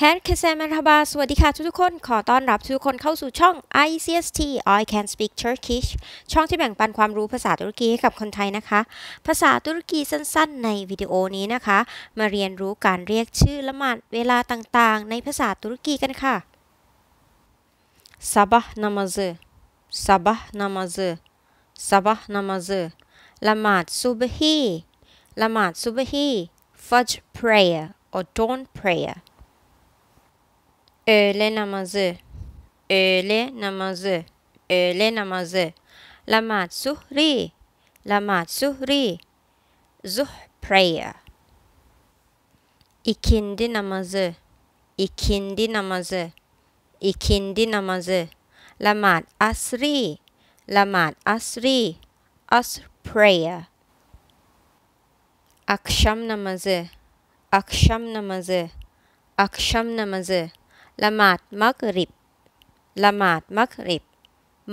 แฮนด์เคเซมาราบาสวัสดีค่ะทุกๆคน ขอต้อนรับทุกคนเข้าสู่ช่อง ICST I Can Speak Turkish ช่องที่แบ่งปันความรู้ภาษาตุรกีให้กับคนไทยนะคะ ภาษาตุรกีสั้นๆ ในวิดีโอนี้นะคะ มาเรียนรู้การเรียกชื่อละหมาดเวลาต่างๆ ในภาษาตุรกีกันค่ะ Sabah namazı Sabah namazı Sabah n a m a z ละหมาดซุบฮีละหมาดซุบฮี f a j prayer or dawn prayer öğle namazı öğle namazı öğle namazı lamat suhri lamat suhri zuh prayer ikindi namazı ikindi namazı ikindi namazı lamat asri lamat asri asr prayer akşam namazı akşam namazı akşam namazı ละหมาดมักริบ ละหมาดมักริบ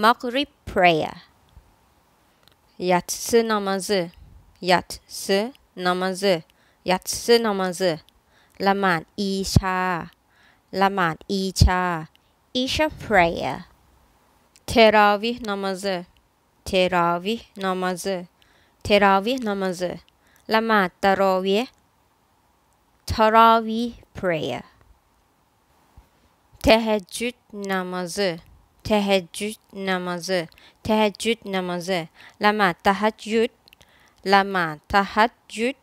มักริบ prayer ยัตซึนามาซึยัตซึนามาซึยัตซึนามาซึละหมาดอีชา ละหมาดอีชาอีชา prayer เทราวินามาซึเทราวินามาซึเทราวินามาซึละหมาดตารอวีตาราว e prayer teheccüd namazı teheccüd namazı teheccüd namazı lama tahaccüd lama tahaccüd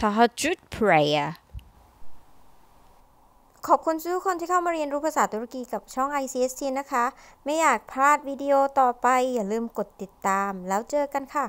tahaccüd prayer ขอบคุณทุกคนที่เข้ามาเรียนรู้ภาษาตุรกีกับช่อง ICST นะคะ ไม่อยากพลาดวิดีโอต่อไปอย่าลืมกดติดตามแล้วเจอกันค่ะ